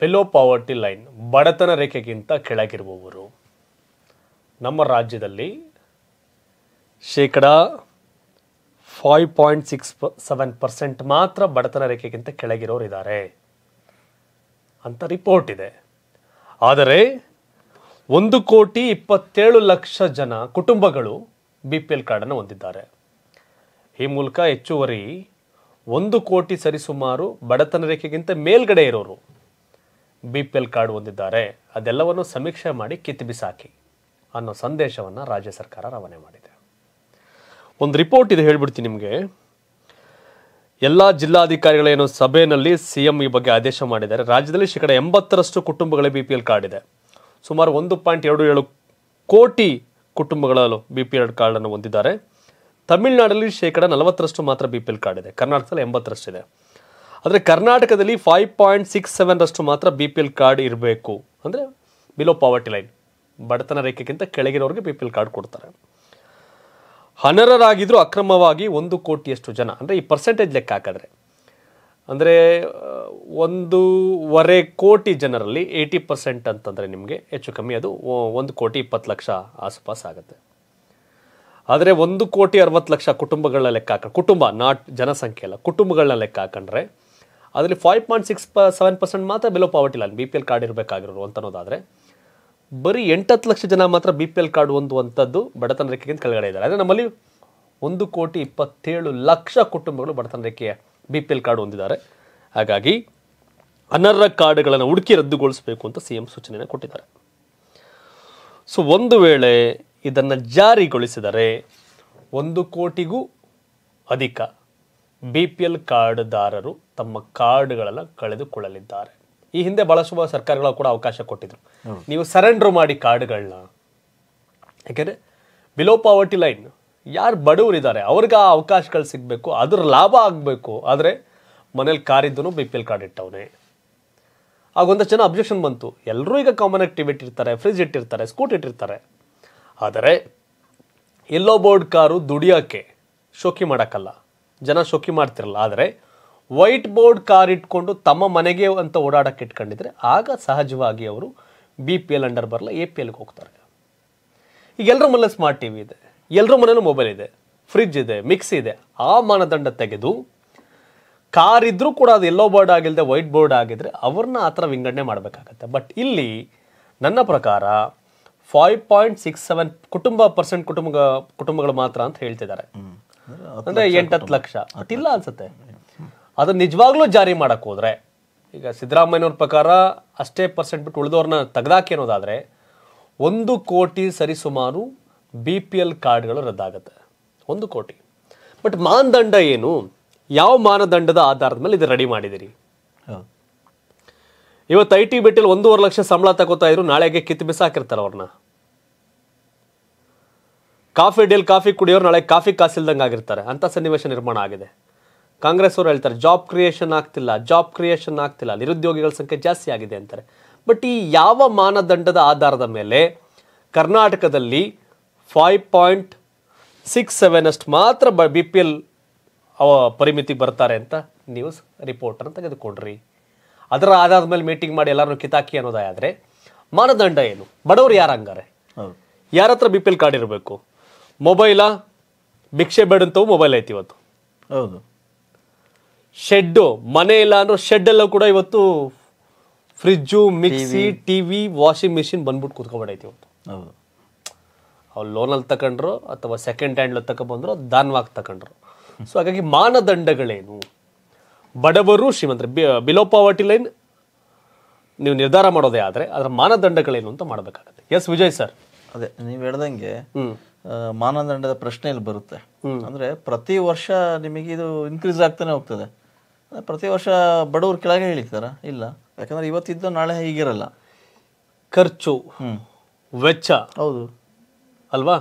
below poverty line ಬಡತನ ರೇಖೆಗಿಂತ ಕೆಳಗಿರುವವರು ನಮ್ಮ ರಾಜ್ಯದಲ್ಲಿ ಶೇಕಡ five point six seven percent ಮಾತ್ರ ಬಡತನ ರೇಖೆಗಿಂತ ಕೆಳಗಿರೋರು ಇದ್ದಾರೆ ಅಂತ ರಿಪೋರ್ಟ್ ಇದೆ ಆದರೆ ಒಂದು ಕೋಟಿ ಇಪ್ಪತ್ತೇಳು ಲಕ್ಷ ಜನ ಕುಟುಂಬಗಳು ಬಿ ಪಿ ಎಲ್ ಕಾರ್ಡನ್ನು ಹೊಂದಿದ್ದಾರೆ ಈ ಮೂಲಕ ಹೆಚ್ಚುವರಿ ಒಂದು ಕೋಟಿ ಸರಿಸುಮಾರು ಬಡತನ ರೇಖೆಗಿಂತ ಮೇಲ್ಗಡೆ ಇರೋರು ಬಿ ಪಿ ಎಲ್ ಕಾರ್ಡ್ ಹೊಂದಿದ್ದಾರೆ ಅದೆಲ್ಲವನ್ನು ಸಮೀಕ್ಷೆ ಮಾಡಿ ಕಿತ್ತಿಬಿಸಾಕಿ ಅನ್ನೋ ಸಂದೇಶವನ್ನು ರಾಜ್ಯ ಸರ್ಕಾರ ರವಾನೆ ಮಾಡಿದೆ ಒಂದು ರಿಪೋರ್ಟ್ ಇದೆ ಹೇಳ್ಬಿಡ್ತೀನಿ ನಿಮಗೆ ಎಲ್ಲ ಜಿಲ್ಲಾಧಿಕಾರಿಗಳೇನು ಸಭೆಯಲ್ಲಿ ಸಿಎಂ ಈ ಬಗ್ಗೆ ಆದೇಶ ಮಾಡಿದ್ದಾರೆ ರಾಜ್ಯದಲ್ಲಿ ಶೇಕಡ ಎಂಬತ್ತರಷ್ಟು ಕುಟುಂಬಗಳೇ ಬಿ ಪಿ ಎಲ್ ಕಾರ್ಡ್ ಇದೆ ಸುಮಾರು ಒಂದು ಪಾಯಿಂಟ್ ಎರಡು ಏಳು ಕೋಟಿ ಕುಟುಂಬಗಳಲ್ಲೂ ಬಿ ಪಿ ಎಲ್ ಕಾರ್ಡನ್ನು ಹೊಂದಿದ್ದಾರೆ ತಮಿಳುನಾಡಲ್ಲಿ ಶೇಕಡ ನಲವತ್ತರಷ್ಟು ಮಾತ್ರ ಬಿ ಪಿ ಎಲ್ ಕಾರ್ಡ್ ಇದೆ ಕರ್ನಾಟಕದಲ್ಲಿ ಎಂಬತ್ತರಷ್ಟಿದೆ ಆದರೆ ಕರ್ನಾಟಕದಲ್ಲಿ ಫೈವ್ ಪಾಯಿಂಟ್ ಸಿಕ್ಸ್ ಸೆವೆನ್ರಷ್ಟು ಮಾತ್ರ ಬಿ ಪಿ ಎಲ್ ಕಾರ್ಡ್ ಇರಬೇಕು ಅಂದರೆ ಬಿಲೋ ಪಾವರ್ಟಿ ಲೈನ್ ಬಡತನ ರೇಖೆಗಿಂತ ಕೆಳಗಿರೋರಿಗೆ ಬಿ ಪಿ ಎಲ್ ಕಾರ್ಡ್ ಕೊಡ್ತಾರೆ ಅನರ್ಹರಾಗಿದ್ದರೂ ಅಕ್ರಮವಾಗಿ ಒಂದು ಕೋಟಿಯಷ್ಟು ಜನ ಅಂದರೆ ಈ ಪರ್ಸೆಂಟೇಜ್ ಲೆಕ್ಕ ಹಾಕಿದ್ರೆ ಅಂದರೆ ಒಂದೂವರೆ ಕೋಟಿ ಜನರಲ್ಲಿ ಏಯ್ಟಿ ಪರ್ಸೆಂಟ್ ಅಂತಂದರೆ ನಿಮಗೆ ಹೆಚ್ಚು ಕಮ್ಮಿ ಅದು ಒಂದು ಕೋಟಿ ಇಪ್ಪತ್ತು ಲಕ್ಷ ಆಸುಪಾಸು ಆಗುತ್ತೆ ಆದರೆ ಒಂದು ಕೋಟಿ ಅರವತ್ತು ಲಕ್ಷ ಕುಟುಂಬಗಳನ್ನ ಲೆಕ್ಕ ಹಾಕ ಕುಟುಂಬ ನಾಟ್ ಜನಸಂಖ್ಯೆ ಅಲ್ಲ ಕುಟುಂಬಗಳನ್ನ ಲೆಕ್ಕ ಹಾಕೊಂಡ್ರೆ ಅದರಲ್ಲಿ ಫೈವ್ ಪಾಯಿಂಟ್ ಸಿಕ್ಸ್ ಪ ಸೆವೆನ್ ಪರ್ಸೆಂಟ್ ಮಾತ್ರ below poverty line B P L card ಇರಬೇಕಾಗಿರೋರು ಅಂತ ಅನ್ನೋದಾದರೆ ಬರೀ ಎಂಟತ್ತು ಲಕ್ಷ ಜನ ಮಾತ್ರ ಬಿ ಪಿ ಎಲ್ ಕಾರ್ಡ್ ಹೊಂದುವಂಥದ್ದು ಬಡತನ ರೇಖೆಗಿಂತ ಕೆಳಗಡೆ ಇದ್ದಾರೆ ಅಂದರೆ ನಮ್ಮಲ್ಲಿ ಒಂದು ಕೋಟಿ ಇಪ್ಪತ್ತೇಳು ಲಕ್ಷ ಕುಟುಂಬಗಳು ಬಡತನ ರೇಖೆಯ ಬಿ ಪಿ ಎಲ್ ಕಾರ್ಡ್ ಹೊಂದಿದ್ದಾರೆ ಹಾಗಾಗಿ ಅನರ್ಹ ಕಾರ್ಡ್ಗಳನ್ನು ಹುಡುಕಿ ರದ್ದುಗೊಳಿಸಬೇಕು ಅಂತ ಸಿ ಎಂ ಸೂಚನೆಯನ್ನು ಕೊಟ್ಟಿದ್ದಾರೆ ಸೊ ಒಂದು ವೇಳೆ ಇದನ್ನು ಜಾರಿಗೊಳಿಸಿದರೆ ಒಂದು ಕೋಟಿಗೂ ಅಧಿಕ ಬಿ ಪಿ ಎಲ್ ಕಾರ್ಡ್ದಾರರು ತಮ್ಮ ಕಾರ್ಡ್ಗಳನ್ನು ಕಳೆದುಕೊಳ್ಳಲಿದ್ದಾರೆ ಈ ಹಿಂದೆ ಬಳಸುವ ಸರ್ಕಾರಗಳು ಕೂಡ ಅವಕಾಶ ಕೊಟ್ಟಿದ್ರು ನೀವು ಸರೆಂಡರ್ ಮಾಡಿ ಕಾರ್ಡ್ಗಳನ್ನ ಯಾಕೆಂದರೆ ಬಿಲೋ ಪಾವರ್ಟಿ ಲೈನ್ ಯಾರು ಬಡವರಿದ್ದಾರೆ ಅವ್ರಿಗೆ ಆ ಅವಕಾಶಗಳು ಸಿಗಬೇಕು ಅದ್ರ ಲಾಭ ಆಗಬೇಕು ಆದರೆ ಮನೇಲಿ ಕಾರಿದ್ದು ಬಿ ಪಿ ಎಲ್ ಕಾರ್ಡ್ ಇಟ್ಟವನೇ ಆಗೊಂದಷ್ಟು ಜನ ಅಬ್ಜೆಕ್ಷನ್ ಬಂತು ಎಲ್ಲರೂ ಈಗ ಕಾಮನ್ ಆಕ್ಟಿವಿಟಿ ಇಟ್ಟಿರ್ತಾರೆ ಫ್ರಿಜ್ ಇಟ್ಟಿರ್ತಾರೆ ಸ್ಕೂಟ್ ಇಟ್ಟಿರ್ತಾರೆ ಆದರೆ ಎಲ್ಲೋ ಬೋರ್ಡ್ ಕಾರು ದುಡಿಯೋಕ್ಕೆ ಶೋಕಿ ಮಾಡೋಕ್ಕಲ್ಲ ಜನ ಶೋಕಿ ಮಾಡ್ತಿರಲ್ಲ ಆದರೆ ವೈಟ್ ಬೋರ್ಡ್ ಕಾರ್ ಇಟ್ಕೊಂಡು ತಮ್ಮ ಮನೆಗೆ ಅಂತ ಓಡಾಡಕ್ಕೆ ಇಟ್ಕೊಂಡಿದ್ರೆ ಆಗ ಸಹಜವಾಗಿ ಅವರು ಬಿ ಪಿ ಎಲ್ ಅಂಡರ್ ಬರಲ್ಲ ಎ ಪಿ ಎಲ್ಗೆ ಹೋಗ್ತಾರೆ ಈಗ ಎಲ್ಲರ ಮನೇಲಿ ಸ್ಮಾರ್ಟ್ ಟಿ ವಿ ಇದೆ ಎಲ್ಲರ ಮನೇಲೂ ಮೊಬೈಲ್ ಇದೆ ಫ್ರಿಜ್ ಇದೆ ಮಿಕ್ಸಿ ಇದೆ ಆ ಮಾನದಂಡ ತೆಗೆದು ಕಾರ್ ಇದ್ದರೂ ಕೂಡ ಅದು ಎಲ್ಲೋ ಬೋರ್ಡ್ ಆಗಿಲ್ಲದೆ ವೈಟ್ ಬೋರ್ಡ್ ಆಗಿದ್ರೆ ಅವ್ರನ್ನ ಆ ಥರ ವಿಂಗಡಣೆ ಮಾಡಬೇಕಾಗತ್ತೆ ಬಟ್ ಇಲ್ಲಿ ನನ್ನ ಪ್ರಕಾರ ಫೈವ್ ಪಾಯಿಂಟ್ ಸಿಕ್ಸ್ ಸೆವೆನ್ ಕುಟುಂಬ ಪರ್ಸೆಂಟ್ ಕುಟುಂಬ ಕುಟುಂಬಗಳು ಮಾತ್ರ ಅಂತ ಹೇಳ್ತಿದ್ದಾರೆ ಅಂದರೆ ಎಂಟತ್ತು ಲಕ್ಷ ಇಲ್ಲ ಅನ್ಸುತ್ತೆ ಅದನ್ನು ನಿಜವಾಗ್ಲೂ ಜಾರಿ ಮಾಡಕ್ಕೆ ಹೋದರೆ ಈಗ ಸಿದ್ದರಾಮಯ್ಯವ್ರ ಪ್ರಕಾರ ಅಷ್ಟೇ ಪರ್ಸೆಂಟ್ ಬಿಟ್ಟು ಉಳಿದವ್ರನ್ನ ತೆಗ್ದಾಕಿ ಅನ್ನೋದಾದರೆ ಒಂದು ಕೋಟಿ ಸರಿಸುಮಾರು ಬಿ ಪಿ ಎಲ್ ಕಾರ್ಡ್ಗಳು ರದ್ದಾಗುತ್ತೆ ಒಂದು ಕೋಟಿ ಬಟ್ ಮಾನದಂಡ ಏನು ಯಾವ ಮಾನದಂಡದ ಆಧಾರದ ಮೇಲೆ ಇದು ರೆಡಿ ಮಾಡಿದಿರಿ ಇವತ್ತು ಐ ಟಿ ಬಿಟ್ಟಲ್ಲಿ ಒಂದೂವರೆ ಲಕ್ಷ ಸಂಬಳ ತಗೋತಾ ಇದ್ರು ನಾಳೆಗೆ ಕಿತ್ತು ಬಿಸಾಕಿರ್ತಾರೆ ಅವ್ರನ್ನ ಕಾಫಿ ಡೀಲ್ ಕಾಫಿ ಕುಡಿಯೋರು ನಾಳೆ ಕಾಫಿ ಕಾಸಿಲ್ದಂಗೆ ಆಗಿರ್ತಾರೆ ಅಂಥ ಸನ್ನಿವೇಶ ನಿರ್ಮಾಣ ಆಗಿದೆ ಕಾಂಗ್ರೆಸ್ ಅವರು ಹೇಳ್ತಾರೆ ಜಾಬ್ ಕ್ರಿಯೇಷನ್ ಆಗ್ತಿಲ್ಲ ಜಾಬ್ ಕ್ರಿಯೇಷನ್ ಆಗ್ತಿಲ್ಲ ನಿರುದ್ಯೋಗಿಗಳ ಸಂಖ್ಯೆ ಜಾಸ್ತಿ ಆಗಿದೆ ಅಂತಾರೆ ಬಟ್ ಈ ಯಾವ ಮಾನದಂಡದ ಆಧಾರದ ಮೇಲೆ ಕರ್ನಾಟಕದಲ್ಲಿ ಫೈವ್ ಪಾಯಿಂಟ್ ಸಿಕ್ಸ್ ಸೆವೆನ್ ಅಷ್ಟು ಮಾತ್ರ ಬ ಬಿ ಪಿ ಎಲ್ ಪರಿಮಿತಿಗೆ ಬರ್ತಾರೆ ಅಂತ ನ್ಯೂಸ್ ರಿಪೋರ್ಟರ್ ತೆಗೆದುಕೊಡ್ರಿ ಅದರ ಆಧಾರದ ಮೇಲೆ ಮೀಟಿಂಗ್ ಮಾಡಿ ಎಲ್ಲರೂ ಕಿತಾಕಿ ಅನ್ನೋದಾದರೆ ಮಾನದಂಡ ಏನು ಬಡವರು ಯಾರು ಹಂಗಾರೆ ಯಾರ ಹತ್ರ ಬಿ ಪಿ ಎಲ್ ಕಾರ್ಡ್ ಇರಬೇಕು ಮೊಬೈಲಾ ಭಿಕ್ಷೆ ಬೇಡಂತವು ಮೊಬೈಲ್ ಐತಿ ಇವತ್ತು ಹೌದು ಶೆಡ್ಡು ಮನೆ ಇಲ್ಲ ಅಂದ್ರೆ ಶೆಡ್ ಎಲ್ಲ ಕೂಡ ಇವತ್ತು fridge mixie TV washing machine ಬಂದ್ಬಿಟ್ಟು ಕೂತ್ಕೊಬಿಡೈತಿ ಇವತ್ತು ಹೌದು ಅವ್ರು ಲೋನಲ್ಲಿ ತಕೊಂಡ್ರು ಅಥವಾ ಸೆಕೆಂಡ್ ಹ್ಯಾಂಡ್ ಬಂದ್ರು ದಾನ್ವಾಗ್ ತಕೊಂಡ್ರು ಸೊ ಹಾಗಾಗಿ ಮಾನದಂಡಗಳೇನು ಬಡವರು ಶ್ರೀಮಂತರು ಬಿಲೋ ಪಾವರ್ಟಿ ಲೈನ್ ನೀವು ನಿರ್ಧಾರ ಮಾಡೋದೇ ಆದರೆ ಅದರ ಮಾನದಂಡಗಳೇನು ಅಂತ ಮಾಡಬೇಕಾಗುತ್ತೆ ಎಸ್ ವಿಜಯ್ ಸರ್ ಅದೇ ನೀವು ಹೇಳ್ದಂಗೆ ಮಾನದಂಡದ ಪ್ರಶ್ನೆ ಇಲ್ಲಿ ಬರುತ್ತೆ ಅಂದ್ರೆ ಪ್ರತಿ ವರ್ಷ ನಿಮಗೆ ಇದು ಇನ್ಕ್ರೀಸ್ ಆಗ್ತಾನೆ ಹೋಗ್ತದೆ ಪ್ರತಿ ವರ್ಷ ಬಡವರು ಕೆಳಗೆ ಹೇಳಿರ್ತಾರ ಇಲ್ಲ ಯಾಕಂದ್ರೆ ಇವತ್ತಿದ್ದು ನಾಳೆ ಹೀಗಿರಲ್ಲ ಖರ್ಚು ವೆಚ್ಚ ಹೌದು ಅಲ್ವಾ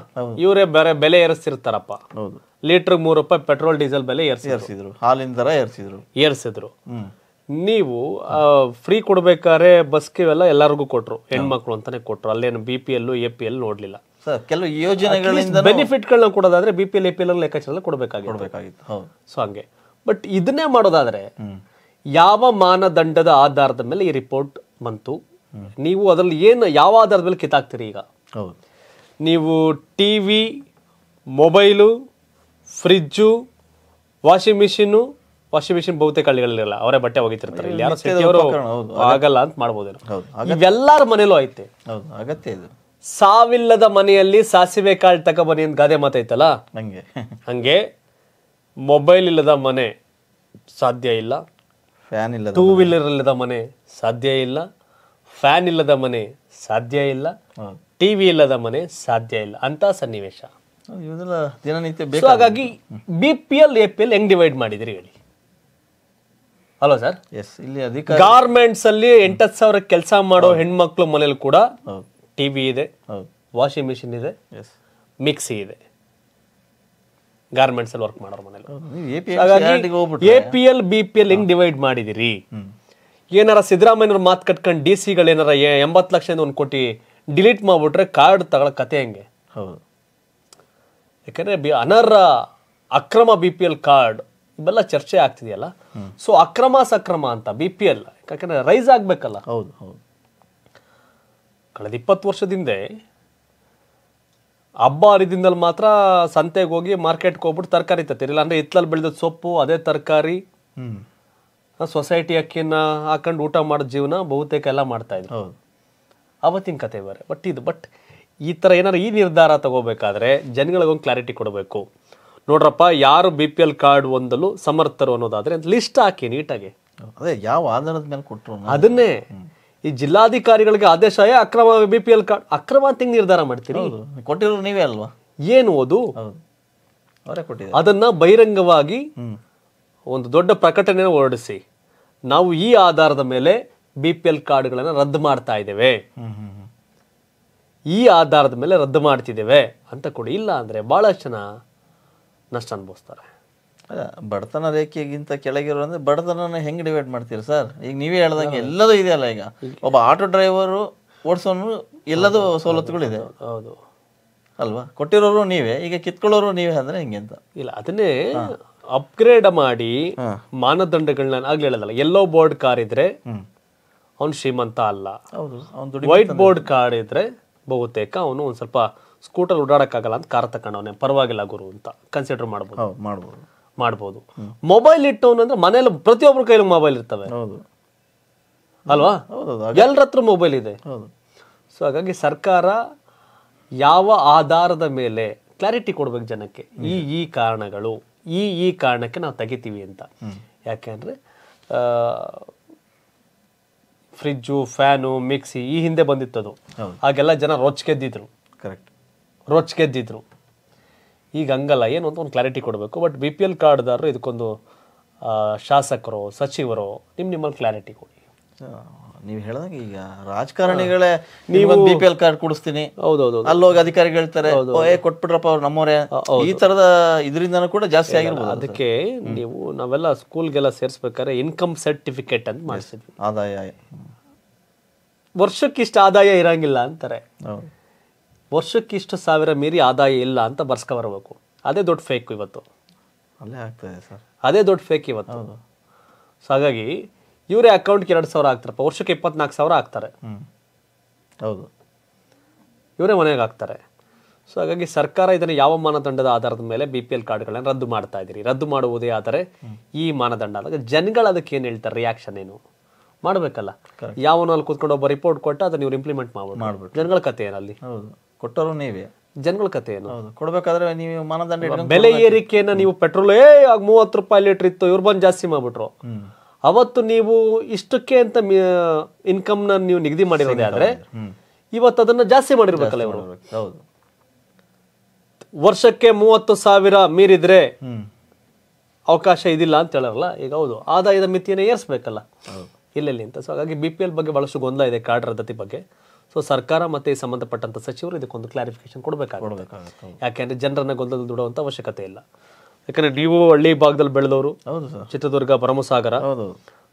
ಇವರೇ ಬೇರೆ ಬೆಲೆ ಏರಿಸ್ತಿರ್ತಾರಪ್ಪ ಹೌದು ಲೀಟರ್ ಮೂರು ರೂಪಾಯಿ ಪೆಟ್ರೋಲ್ ಡೀಸೆಲ್ ಬೆಲೆ ಏರಿಸಿ ಏರಿಸಿದ್ರು ಹಾಲಿನ ದರ ಏರಿಸಿದ್ರು ಏರಿಸಿದ್ರು ನೀವು ಫ್ರೀ ಕೊಡ್ಬೇಕಾದ್ರೆ ಬಸ್ಗೆ ಇವೆಲ್ಲ ಎಲ್ಲರಿಗೂ ಕೊಟ್ರು ಹೆಣ್ಮಕ್ಳು ಅಂತಾನೆ ಕೊಟ್ರು ಅಲ್ಲೇನು B P L A P L ನೋಡ್ಲಿಲ್ಲ ಕೆಲವು ಯೋಜನೆಗಳಿಂದ ಬೆನಿಫಿಟ್ಗಳನ್ನ ಕೊಡೋದಾದ್ರೆ B P L A P L ಲೆಕ್ಕಾಚಾರ ಕೊಡಬೇಕಾಗಿತ್ತು ಸೊ ಹಂಗೆ ಬಟ್ ಇದನ್ನೇ ಮಾಡೋದಾದ್ರೆ ಯಾವ ಮಾನದಂಡದ ಆಧಾರದ ಮೇಲೆ ಈ ರಿಪೋರ್ಟ್ ಬಂತು ನೀವು ಅದರಲ್ಲಿ ಏನು ಯಾವ ಆಧಾರದ ಮೇಲೆ ಕಿತ್ತಾಕ್ತೀರಿ ಈಗ ನೀವು T V mobile fridge washing machine washing machine ಬಹುತೇಕ ಅವರೇ ಬಟ್ಟೆ ಒಗಿತಿರ್ತಾರೆ ಇಲ್ಲಿ ಯಾರು ಆಗಲ್ಲ ಅಂತ ಮಾಡ್ಬೋದೇನು ಇವೆಲ್ಲಾರ ಮನೇಲೂ ಐತೆ ಅಗತ್ಯ ಇದು ಸಾವಿಲ್ಲದ ಮನೆಯಲ್ಲಿ ಸಾಸಿವೆ ಕಾಳು ತಕ ಬನ್ನಿ ಅಂತ ಗಾದೆ ಮಾತೈತಲ್ಲ ಹಂಗೆ ಹಂಗೆ ಮೊಬೈಲ್ ಇಲ್ಲದ ಮನೆ ಸಾಧ್ಯ ಇಲ್ಲ ಫ್ಯಾನ್ ಇಲ್ಲ ಟೂ ವೀಲರ್ ಇಲ್ಲದ ಮನೆ ಸಾಧ್ಯ ಇಲ್ಲ ಫ್ಯಾನ್ ಇಲ್ಲದ ಮನೆ ಸಾಧ್ಯ ಇಲ್ಲ ಟಿ ವಿ ಇಲ್ಲದ ಮನೆ ಸಾಧ್ಯ ಇಲ್ಲ ಅಂತ ಸನ್ನಿವೇಶ ಹಾಗಾಗಿ B P L A P L ಹೆಂಗ್ ಡಿವೈಡ್ ಮಾಡಿದಿರಿ ಹೇಳಿ ಹಲೋ ಸರ್ ಎಸ್ ಇಲ್ಲಿ ಅಧಿಕ ಗಾರ್ಮೆಂಟ್ಸ್ ಅಲ್ಲಿ ಎಂಟತ್ತು ಸಾವಿರ ಕೆಲಸ ಮಾಡೋ ಹೆಣ್ಮಕ್ಳು ಮನೇಲಿ ಕೂಡ ಟಿವಿ ಇದೆ ವಾಷಿಂಗ್ ಮಿಷಿನ್ ಇದೆ ಮಿಕ್ಸಿ ಇದೆ ಗಾರ್ಮೆಂಟ್ಸ್ ಅಲ್ಲಿ ವರ್ಕ್ ಮಾಡೋರು ಮನೇಲಿ A P L B P L ಹೆಂಗ್ ಡಿವೈಡ್ ಮಾಡಿದಿರಿ ಏನಾರ ಸಿದ್ದರಾಮಯ್ಯವ್ರ ಮಾತು ಕಟ್ಕೊಂಡು ಡಿ ಸಿಗಳು ಏನಾರ ಎಂಬತ್ತು ಲಕ್ಷದಿಂದ ಒಂದು ಕೋಟಿ ಡಿಲೀಟ್ ಮಾಡಿಬಿಟ್ರೆ ಕಾರ್ಡ್ ತಗೊಳ್ಳೋ ಕತೆ ಹೆಂಗೆ ಯಾಕಂದ್ರೆ ಬಿ ಅನರ್ಹ ಅಕ್ರಮ ಬಿ ಪಿ ಎಲ್ ಕಾರ್ಡ್ ಇವೆಲ್ಲ ಚರ್ಚೆ ಆಗ್ತಿದೆಯಲ್ಲ ಸೊ ಅಕ್ರಮ ಸಕ್ರಮ ಅಂತ ಬಿ ಪಿ ಎಲ್ ಯಾಕಂದ್ರೆ ರೈಸ್ ಆಗ್ಬೇಕಲ್ಲ ಹೌದು ಹೌದು ಕಳೆದ ಇಪ್ಪತ್ತು ವರ್ಷದಿಂದ ಹಬ್ಬ ಹರಿದಿನದಲ್ಲಿ ಮಾತ್ರ ಸಂತೆಗೆ ಹೋಗಿ ಮಾರ್ಕೆಟ್ಗೆ ಹೋಗ್ಬಿಟ್ಟು ತರಕಾರಿ ತರ್ತೀರಿ ಅಂದ್ರೆ ಹಿತ್ತಲಲ್ಲಿ ಬೆಳೆದ ಸೊಪ್ಪು ಅದೇ ತರಕಾರಿ ಸೊಸೈಟಿ ಅಕ್ಕಿನ ಹಾಕೊಂಡು ಊಟ ಮಾಡೋ ಜೀವನ ಬಹುತೇಕ ಎಲ್ಲ ಮಾಡ್ತಾ ಇದ್ರು ಅವತ್ತಿನ ಕತೆ ಬೇರೆ ಬಟ್ ಇದು ಬಟ್ ಈ ಥರ ಏನಾದ್ರು ಈ ನಿರ್ಧಾರ ತಗೋಬೇಕಾದ್ರೆ ಜನಗಳಿಗೊಂದು ಕ್ಲಾರಿಟಿ ಕೊಡಬೇಕು ನೋಡ್ರಪ್ಪ ಯಾರು ಬಿ ಪಿ ಎಲ್ ಕಾರ್ಡ್ ಹೊಂದಲು ಸಮರ್ಥರು ಅನ್ನೋದಾದ್ರೆ ಲಿಸ್ಟ್ ಹಾಕಿ ನೀಟಾಗಿ ಅದೇ ಯಾವ ಆಧಾರದ ಮೇಲೆ ಕೊಟ್ಟರು ಅದನ್ನೇ ಈ ಜಿಲ್ಲಾಧಿಕಾರಿಗಳಿಗೆ ಆದೇಶ ಅಕ್ರಮ ಬಿ ಪಿ ಎಲ್ ಕಾರ್ಡ್ ಅಕ್ರಮ ಅಂತ ನಿರ್ಧಾರ ಮಾಡ್ತೀರಿ ಕೊಟ್ಟಿರೋರು ನೀವೇ ಅಲ್ವಾ ಏನು ಅದು ಅದನ್ನ ಬಹಿರಂಗವಾಗಿ ಒಂದು ದೊಡ್ಡ ಪ್ರಕಟಣೆ ಹೊರಡಿಸಿ ನಾವು ಈ ಆಧಾರದ ಮೇಲೆ ಬಿ ಪಿ ಎಲ್ ಕಾರ್ಡ್ಗಳನ್ನು ರದ್ದು ಮಾಡ್ತಾ ಇದ್ದೇವೆ ಈ ಆಧಾರದ ಮೇಲೆ ರದ್ದು ಮಾಡ್ತಿದ್ದೇವೆ ಅಂತ ಕೊಡಿ ಇಲ್ಲ ಅಂದ್ರೆ ಬಹಳಷ್ಟು ಜನ ನಷ್ಟ ಅನುಭವಿಸ್ತಾರೆ ಬಡತನ ರೇಖೆಗಿಂತ ಕೆಳಗಿರೋ ಅಂದ್ರೆ ಬಡತನ ಹೆಂಗೆ ಡಿವೈಡ್ ಮಾಡ್ತೀರಿ ಸರ್ ಈಗ ನೀವೇ ಹೇಳ್ದಂಗೆ ಎಲ್ಲದೂ ಇದೆಯಲ್ಲ ಈಗ ಒಬ್ಬ ಆಟೋ ಡ್ರೈವರು ಓಡಿಸೋನು ಎಲ್ಲದೂ ಸವಲತ್ತುಗಳಿದೆ ಹೌದು ಅಲ್ವಾ ಕೊಟ್ಟಿರೋರು ನೀವೇ ಈಗ ಕಿತ್ಕೊಳ್ಳೋರು ನೀವೇ ಅಂದ್ರೆ ಹಿಂಗೆ ಅಂತ ಇಲ್ಲ ಅದನ್ನೇ ಅಪ್ಗ್ರೇಡ್ ಮಾಡಿ ಮಾನದಂಡಗಳನ್ನ ಆಗ್ಲಿ ಹೇಳೋದಲ್ಲ ಯೆಲ್ಲೋ ಬೋರ್ಡ್ ಕಾರ್ ಇದ್ರೆ ಅವನು ಶ್ರೀಮಂತ ಅಲ್ಲ ವೈಟ್ ಬೋರ್ಡ್ ಕಾರ್ ಇದ್ರೆ ಬಹುತೇಕ ಅವನು ಒಂದ್ ಸ್ವಲ್ಪ ಸ್ಕೂಟರ್ ಓಡಾಡಕ್ಕಾಗಲ್ಲ ಅಂತ ಕಾರ್ ತಕೊಂಡವನೇ ಪರವಾಗಿಲ್ಲ ಗುರು ಅಂತ ಕನ್ಸಿಡರ್ ಮಾಡ್ಬೋದು ಮಾಡ್ಬೋದು ಮಾಡ್ಬೋದು ಮೊಬೈಲ್ ಇಟ್ಟವನು ಅಂದ್ರೆ ಮನೆಯಲ್ಲಿ ಪ್ರತಿಯೊಬ್ಬರ ಕೈಯಲ್ಲಿ ಮೊಬೈಲ್ ಇರ್ತವೆ ಅಲ್ವಾ ಎಲ್ಲರ ಹತ್ರ ಮೊಬೈಲ್ ಇದೆ ಸೊ ಹಾಗಾಗಿ ಸರ್ಕಾರ ಯಾವ ಆಧಾರದ ಮೇಲೆ ಕ್ಲಾರಿಟಿ ಕೊಡ್ಬೇಕು ಜನಕ್ಕೆ ಈ ಈ ಕಾರಣಗಳು ಈ ಈ ಕಾರಣಕ್ಕೆ ನಾವು ತೆಗಿತೀವಿ ಅಂತ ಯಾಕೆಂದ್ರೆ ಫ್ರಿಜ್ಜು ಫ್ಯಾನು ಮಿಕ್ಸಿ ಈ ಹಿಂದೆ ಬಂದಿತ್ತು ಅದು ಹಾಗೆಲ್ಲ ಜನ ರೊಚ್ಚ ಕರೆಕ್ಟ್ ರೊಚ್ಚ ಈಗ ಹಂಗಲ್ಲ ಏನು ಅಂತ ಒಂದು ಕ್ಲಾರಿಟಿ ಕೊಡಬೇಕು ಬಟ್ ಬಿ ಪಿ ಎಲ್ ಕಾರ್ಡ್ದಾರರು ಇದಕ್ಕೊಂದು ಶಾಸಕರು ಸಚಿವರು ನಿಮ್ಮ ನಿಮ್ಮಲ್ಲಿ ಕ್ಲಾರಿಟಿ ಕೊಡಿ ನೀವು ಹೇಳಿದಾಗ ಈಗ ರಾಜಕಾರಣಿಗಳೇ ನೀವು ಬಿ ಪಿ ಎಲ್ ಕಾರ್ಡ್ ಕೊಡಿಸ್ತೀನಿ ಹೌದೌದು ಹೋಗಿ ಅಧಿಕಾರಿಗಳು ಹೇಳ್ತಾರೆ ಏ ಕೊಟ್ಬಿಟ್ರಪ್ಪ ಅವ್ರು ನಮ್ಮವರೇ ಈ ತರದ ಇದರಿಂದನೂ ಕೂಡ ಜಾಸ್ತಿ ಆಗಿರ್ಬೋದು ಅದಕ್ಕೆ ನೀವು ನಾವೆಲ್ಲ ಸ್ಕೂಲ್ಗೆಲ್ಲ ಸೇರಿಸ್ಬೇಕಾದ್ರೆ ಇನ್ಕಮ್ ಸರ್ಟಿಫಿಕೇಟ್ ಅಂತ ಮಾಡಿಸಿದ್ವಿ ಆದಾಯ ವರ್ಷಕ್ಕಿಷ್ಟು ಆದಾಯ ಇರಂಗಿಲ್ಲ ಅಂತಾರೆ ವರ್ಷಕ್ಕೆ ಇಷ್ಟು ಸಾವಿರ ಮೀರಿ ಆದಾಯ ಇಲ್ಲ ಅಂತ ಬರ್ಸ್ಕೊಬರ್ಬೇಕು ಅದೇ ದೊಡ್ಡ ಫೇಕ್ ಇವತ್ತು ಸರ್ ಅದೇ ದೊಡ್ಡ ಫೇಕ್ ಇವತ್ತು ಸೊ ಹಾಗಾಗಿ ಇವರೇ ಅಕೌಂಟ್ಗೆ ಎರಡು ಸಾವಿರ ಆಗ್ತಾರಪ್ಪ ವರ್ಷಕ್ಕೆ ಇಪ್ಪತ್ನಾಲ್ಕು ಸಾವಿರ ಆಗ್ತಾರೆ ಹೌದು ಇವರೇ ಮನೆಗೆ ಹಾಕ್ತಾರೆ ಸೊ ಹಾಗಾಗಿ ಸರ್ಕಾರ ಇದನ್ನು ಯಾವ ಮಾನದಂಡದ ಆಧಾರದ ಮೇಲೆ ಬಿ ಪಿ ಎಲ್ ಕಾರ್ಡ್ಗಳನ್ನು ರದ್ದು ಮಾಡ್ತಾ ಇದ್ದೀರಿ ರದ್ದು ಮಾಡುವುದೇ ಆದರೆ ಈ ಮಾನದಂಡ ಜನಗಳು ಅದಕ್ಕೆ ಏನು ಹೇಳ್ತಾರೆ ರಿಯಾಕ್ಷನ್ ಏನು ಮಾಡಬೇಕಲ್ಲ ಯಾವನಲ್ಲಿ ಕೂತ್ಕೊಂಡು ಒಬ್ಬ ರಿಪೋರ್ಟ್ ಕೊಟ್ಟು ಅದನ್ನ ನೀವು ಇಂಪ್ಲಿಮೆಂಟ್ ಮಾಡ್ಬೋದು ಜನಗಳ ಕತೆ ಏನಲ್ಲಿ ಕೊಟ್ಟರು ನೀವೇ ಜನಗಳ ಕತೆ ಏನು ಹೌದು ಕೊಡ್ಬೇಕಾದ್ರೆ ನೀವು ಮಾನದಂಡ ಬೆಲೆ ಏರಿಕೆಯನ್ನ ನೀವು ಪೆಟ್ರೋಲ್ ಏ ಆಗ ಮೂವತ್ತು ರೂಪಾಯಿ ಲೀಟರ್ ಇತ್ತು ಇವ್ರು ಬಂದು ಜಾಸ್ತಿ ಮಾಡ್ಬಿಟ್ರು ಅವತ್ತು ನೀವು ಇಷ್ಟಕ್ಕೆ ಅಂತ ಇನ್ಕಮ್ನ ನೀವು ನಿಗದಿ ಮಾಡಿರೋದೇ ಆದ್ರೆ ಇವತ್ತು ಅದನ್ನ ಜಾಸ್ತಿ ಮಾಡಿರ್ಬೇಕಲ್ಲ ಇವರು ಹೌದು ವರ್ಷಕ್ಕೆ ಮೂವತ್ತು ಸಾವಿರ ಮೀರಿದ್ರೆ ಅವಕಾಶ ಇದಿಲ್ಲ ಅಂತ ಹೇಳಲ್ಲ ಈಗ ಹೌದು ಆದಾಯದ ಮಿತಿಯನ್ನು ಏರ್ಸ್ಬೇಕಲ್ಲ ಇಲ್ಲ ಅಂತ ಸೊ ಹಾಗಾಗಿ ಬಿ ಪಿ ಎಲ್ ಬಗ್ಗೆ ಬಹಳಷ್ಟು ಗೊಂದಲ ಇದೆ ಕಾರ್ಡ್ ರದ್ದತಿ ಬಗ್ಗೆ ಸೊ ಸರ್ಕಾರ ಮತ್ತು ಸಂಬಂಧಪಟ್ಟಂಥ ಸಚಿವರು ಇದಕ್ಕೊಂದು ಕ್ಲಾರಿಫಿಕೇಶನ್ ಕೊಡಬೇಕಾಗುತ್ತೆ ಯಾಕೆಂದ್ರೆ ಜನರನ್ನ ಗೊಂದಲ ದುಡುವಂಥ ಅವಶ್ಯಕತೆ ಇಲ್ಲ ಯಾಕಂದರೆ ನೀವು ಹಳ್ಳಿ ಭಾಗದಲ್ಲಿ ಬೆಳೆದವರು ಚಿತ್ರದುರ್ಗ ಭರಮಸಾಗರ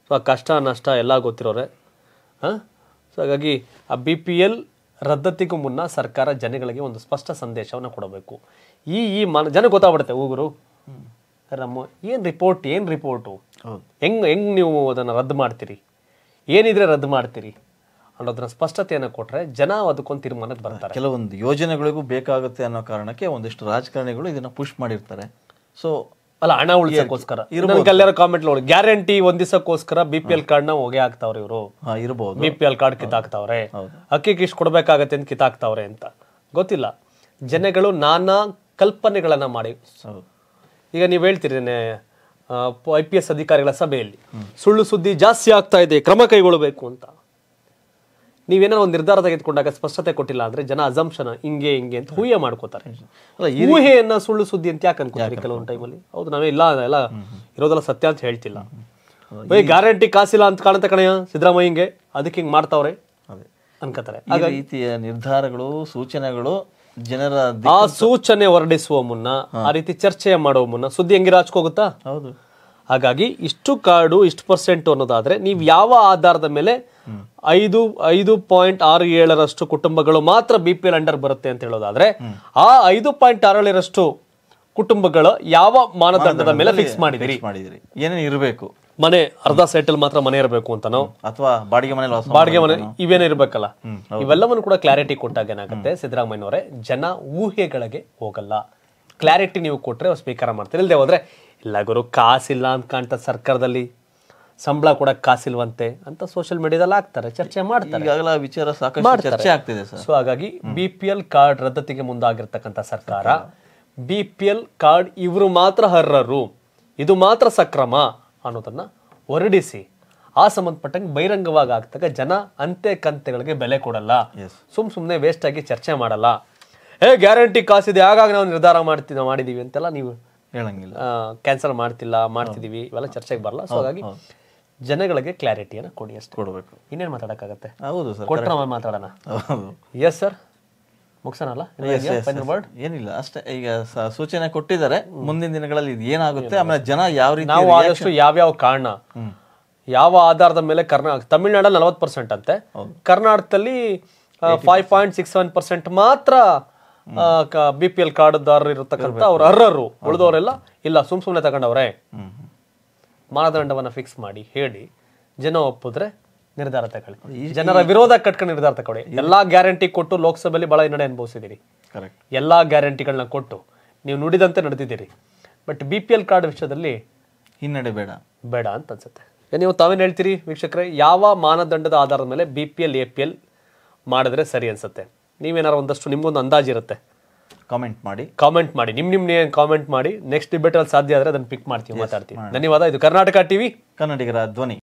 ಸೊ ಆ ಕಷ್ಟ ನಷ್ಟ ಎಲ್ಲ ಗೊತ್ತಿರೋರೆ ಹಾಂ ಸೊ ಹಾಗಾಗಿ ಆ ಬಿ ಪಿ ಎಲ್ ರದ್ದತಿಗೂ ಮುನ್ನ ಸರ್ಕಾರ ಜನಗಳಿಗೆ ಒಂದು ಸ್ಪಷ್ಟ ಸಂದೇಶವನ್ನು ಕೊಡಬೇಕು ಈ ಈ ಮನ ಜನ ಗೊತ್ತಾಗ್ಬಿಡುತ್ತೆ ಊಗುರು ನಮ್ಮ ಏನು ರಿಪೋರ್ಟ್ ಏನು ರಿಪೋರ್ಟು ಹೆಂಗೆ ಹೆಂಗೆ ನೀವು ಅದನ್ನು ರದ್ದು ಮಾಡ್ತೀರಿ ಏನಿದ್ರೆ ರದ್ದು ಮಾಡ್ತೀರಿ ಅನ್ನೋದನ್ನ ಸ್ಪಷ್ಟತೆಯನ್ನು ಕೊಟ್ಟರೆ ಜನ ಅದಕ್ಕೊಂದು ತೀರ್ಮಾನಕ್ಕೆ ಬರ್ತಾರೆ ಕೆಲವೊಂದು ಯೋಜನೆಗಳಿಗೂ ಬೇಕಾಗುತ್ತೆ ಅನ್ನೋ ಕಾರಣಕ್ಕೆ ಒಂದಿಷ್ಟು ರಾಜಕಾರಣಿಗಳು ಇದನ್ನ ಪುಷ್ ಮಾಡಿರ್ತಾರೆ ಸೊ ಅಲ್ಲ ಹಣ ಉಳಿಸೋಕೋಸ್ಕರ ಎಲ್ಲರ ಕಾಮೆಂಟ್ ನೋಡಿ ಗ್ಯಾರಂಟಿ ಒಂದ್ ದಿವಸಕ್ಕೋಸ್ಕರ ಬಿ ಪಿ ಎಲ್ ಕಾರ್ಡ್ ನ ಹೋಗಿ ಹಾಕ್ತಾವ್ರೆ ಇವರು ಇರಬಹುದು ಬಿ ಪಿ ಎಲ್ ಕಾರ್ಡ್ ಕಿತ್ತಾಕ್ತಾವ್ರೆ ಅಕ್ಕಿ ಕಿಶ್ ಕೊಡ್ಬೇಕಾಗತ್ತೆ ಅಂತ ಕಿತ್ತಾಕ್ತಾವ್ರೆ ಅಂತ ಗೊತ್ತಿಲ್ಲ ಜನಗಳು ನಾನಾ ಕಲ್ಪನೆಗಳನ್ನ ಮಾಡಿ ಈಗ ನೀವು ಹೇಳ್ತೀರಿ ಐ ಪಿ ಎಸ್ ಅಧಿಕಾರಿಗಳ ಸಭೆಯಲ್ಲಿ ಸುಳ್ಳು ಸುದ್ದಿ ಜಾಸ್ತಿ ಆಗ್ತಾ ಇದೆ ಕ್ರಮ ಕೈಗೊಳ್ಳಬೇಕು ಅಂತ ನೀವೇನೋ ಒಂದು ನಿರ್ಧಾರ ತೆಗೆದುಕೊಂಡಾಗ ಸ್ಪಷ್ಟತೆ ಕೊಟ್ಟಿಲ್ಲ ಅಂದ್ರೆ ಜನ ಅಸಂಪ್ಷನ್ ಹಿಂಗೆ ಹಿಂಗೆ ಅಂತ ಊಹೆ ಮಾಡ್ಕೋತಾರೆ ಊಹೆಯನ್ನ ಸುಳ್ಳು ಸುದ್ದಿ ಅಂತ ಯಾಕೆ ಅನ್ಕೋತಾರೆ ಕೆಲವೊಂದು ಟೈಮಲ್ಲಿ ಹೌದು ನಾವೇ ಇಲ್ಲ ಎಲ್ಲ ಇರೋದೆಲ್ಲ ಸತ್ಯ ಅಂತ ಹೇಳ್ತಿಲ್ಲ ಗ್ಯಾರಂಟಿ ಕಾಸಿಲ್ಲ ಅಂತ ಕಾಣುತ್ತೆ ಕಣಯ್ಯ ಹಿಂಗೆ ಅದಕ್ಕೆ ಹಿಂಗೆ ಮಾಡ್ತಾವ್ರೆ ಅನ್ಕೋತಾರೆ ಆ ರೀತಿಯ ನಿರ್ಧಾರಗಳು ಸೂಚನೆಗಳು ಜನರ ಆ ಸೂಚನೆ ಹೊರಡಿಸುವ ಮುನ್ನ ಆ ರೀತಿ ಚರ್ಚೆ ಮಾಡುವ ಮುನ್ನ ಸುದ್ದಿ ಹಚ್ಕೋಗುತ್ತಾ ಹೌದು ಹಾಗಾಗಿ ಇಷ್ಟು ಕಾರ್ಡು ಇಷ್ಟು ಪರ್ಸೆಂಟ್ ಅನ್ನೋದಾದ್ರೆ ನೀವು ಯಾವ ಆಧಾರದ ಮೇಲೆ ಐದು ಐದು ಪಾಯಿಂಟ್ ಆರು ಏಳರಷ್ಟು ಕುಟುಂಬಗಳು ಮಾತ್ರ ಬಿ ಪಿ ಎಲ್ ಅಂಡರ್ ಬರುತ್ತೆ ಅಂತ ಹೇಳೋದಾದ್ರೆ ಆ ಐದು ಪಾಯಿಂಟ್ ಆರು ಏಳರಷ್ಟು ಕುಟುಂಬಗಳ ಯಾವ ಮಾನದಂಡದ ಮೇಲೆ ಫಿಕ್ಸ್ ಮಾಡಿದಿರಿ ಮಾಡಿದ್ರಿ ಏನೇನು ಇರಬೇಕು ಮನೆ ಅರ್ಧ ಸೆಟಲ್ ಮಾತ್ರ ಮನೆ ಇರಬೇಕು ಅಂತನೋ ಅಥವಾ ಬಾಡಿಗೆ ಮನೆ ಬಾಡಿಗೆ ಮನೆ ಇವೇನೇ ಇರಬೇಕಲ್ಲ ಇವೆಲ್ಲವನ್ನು ಕೂಡ ಕ್ಲಾರಿಟಿ ಕೊಟ್ಟಾಗ ಏನಾಗುತ್ತೆ ಸಿದ್ದರಾಮಯ್ಯವರೇ ಜನ ಊಹೆಗಳಿಗೆ ಹೋಗಲ್ಲ ಕ್ಲಾರಿಟಿ ನೀವು ಕೊಟ್ಟರೆ ಸ್ವೀಕಾರ ಮಾಡ್ತೀರಿ ಇಲ್ಲದೆ ಹೋದ್ರೆ ಎಲ್ಲ ಗುರು ಕಾಸಿಲ್ಲ ಅಂತ ಕಾಣ್ತದೆ ಸರ್ಕಾರದಲ್ಲಿ ಸಂಬಳ ಕೂಡ ಕಾಸಿಲ್ವಂತೆ ಅಂತ ಸೋಷಿಯಲ್ ಮೀಡಿಯಾದಲ್ಲಿ ಹಾಕ್ತಾರೆ ಚರ್ಚೆ ಮಾಡ್ತಾರೆ ವಿಚಾರ ಚರ್ಚೆ ಆಗ್ತಿದೆ ಸೊ ಹಾಗಾಗಿ ಬಿ ಪಿ ಎಲ್ ಕಾರ್ಡ್ ರದ್ದತಿಗೆ ಮುಂದಾಗಿರ್ತಕ್ಕಂಥ ಸರ್ಕಾರ ಬಿ ಪಿ ಎಲ್ ಕಾರ್ಡ್ ಇವರು ಮಾತ್ರ ಅರ್ಹರು ಇದು ಮಾತ್ರ ಸಕ್ರಮ ಅನ್ನೋದನ್ನ ಹೊರಡಿಸಿ ಆ ಸಂಬಂಧಪಟ್ಟಂಗೆ ಬಹಿರಂಗವಾಗಿ ಆಗ್ತಾಗ ಜನ ಅಂತೆ ಕಂತೆಗಳಿಗೆ ಬೆಲೆ ಕೊಡಲ್ಲ ಸುಮ್ ಸುಮ್ಮನೆ ವೇಸ್ಟ್ ಆಗಿ ಚರ್ಚೆ ಮಾಡಲ್ಲ ಹೇ ಗ್ಯಾರಂಟಿ ಕಾಸಿದೆ ಹಾಗಾಗಿ ನಾವು ನಿರ್ಧಾರ ಮಾಡ್ತೀವಿ ಮಾಡಿದೀವಿ ಅಂತೆಲ್ಲ ನೀವು ಹೇಳಂಗಿಲ್ಲ ಕ್ಯಾನ್ಸಲ್ ಮಾಡ್ತಿಲ್ಲ ಮಾಡ್ತಿದೀವಿ ಇವೆಲ್ಲ ಚರ್ಚೆಗೆ ಬರಲ್ಲ ಸೊ ಹಾಗಾಗಿ ಜನಗಳಿಗೆ ಕ್ಲಾರಿಟಿಯನ್ನು ಕೊಡಿ ಅಷ್ಟು ಕೊಡಬೇಕು ಇನ್ನೇನು ಮಾತಾಡೋಕ್ಕಾಗತ್ತೆ ಹೌದು ಸರ್ ಕೊಟ್ಟರೆ ಮಾತಾಡೋಣ ಎಸ್ ಸರ್ ಮುಗಿಸೋಣಲ್ಲ ಏನಿಲ್ಲ ಅಷ್ಟೇ ಈಗ ಸೂಚನೆ ಕೊಟ್ಟಿದ್ದಾರೆ ಮುಂದಿನ ದಿನಗಳಲ್ಲಿ ಇದು ಏನಾಗುತ್ತೆ ಆಮೇಲೆ ಜನ ಯಾವ ರೀತಿ ನಾವು ಆದಷ್ಟು ಯಾವ್ಯಾವ ಕಾರಣ ಯಾವ ಆಧಾರದ ಮೇಲೆ ಕರ್ನಾ ತಮಿಳ್ನಾಡಲ್ಲಿ ನಲವತ್ತು ಪರ್ಸೆಂಟ್ ಅಂತೆ ಕರ್ನಾಟಕದಲ್ಲಿ five point six one percent ಮಾತ್ರ ಬಿ ಪಿ ಎಲ್ ಕಾರ್ಡ್ದಾರರು ಇರತಕ್ಕಂಥ ಅವ್ರ ಅರ್ಹರು ಉಳಿದವರೆಲ್ಲ ಇಲ್ಲ ಸುಮ್ ಸುಮ್ನೆ ತಗೊಂಡವ್ರೆ ಮಾನದಂಡವನ್ನು ಫಿಕ್ಸ್ ಮಾಡಿ ಹೇಳಿ ಜನ ಒಪ್ಪಿದ್ರೆ ನಿರ್ಧಾರ ತಗೊಳ್ಳಿ ಜನರ ವಿರೋಧ ಕಟ್ಕೊಂಡು ನಿರ್ಧಾರ ತಗೊಳ್ಳಿ ಎಲ್ಲಾ ಗ್ಯಾರಂಟಿ ಕೊಟ್ಟು ಲೋಕಸಭೆಯಲ್ಲಿ ಬಹಳ ಹಿನ್ನಡೆ ಅನುಭವಿಸಿದಿರಿ ಎಲ್ಲಾ ಗ್ಯಾರಂಟಿಗಳನ್ನ ಕೊಟ್ಟು ನೀವು ನುಡಿದಂತೆ ನಡೆದಿದ್ದೀರಿ but B P L card ವಿಷಯದಲ್ಲಿ ಹಿನ್ನಡೆ ಬೇಡ ಬೇಡ ಅಂತ ಅನ್ಸುತ್ತೆ ನೀವು ತಾವೇನು ಹೇಳ್ತೀರಿ ವೀಕ್ಷಕರೇ ಯಾವ ಮಾನದಂಡದ ಆಧಾರದ ಮೇಲೆ B P L A P L ಮಾಡಿದ್ರೆ ಸರಿ ಅನ್ಸುತ್ತೆ ನೀವೇನಾರು ಒಂದಷ್ಟು ನಿಮಗೊಂದು ಅಂದಾಜಿರುತ್ತೆ ಕಾಮೆಂಟ್ ಮಾಡಿ ಕಾಮೆಂಟ್ ಮಾಡಿ ನಿಮ್ ನಿಮ್ ಕಾಮೆಂಟ್ ಮಾಡಿ ನೆಕ್ಸ್ಟ್ ಡಿಬೇಟ್ ಅಲ್ಲಿ ಸಾಧ್ಯ ಆದ್ರೆ ಅದನ್ನ ಪಿಕ್ ಮಾಡ್ತೀವಿ ಮಾತಾಡ್ತೀವಿ ಧನ್ಯವಾದ ಇದು ಕರ್ನಾಟಕ ಟಿವಿ ಕನ್ನಡಿಗರ ಧ್ವನಿ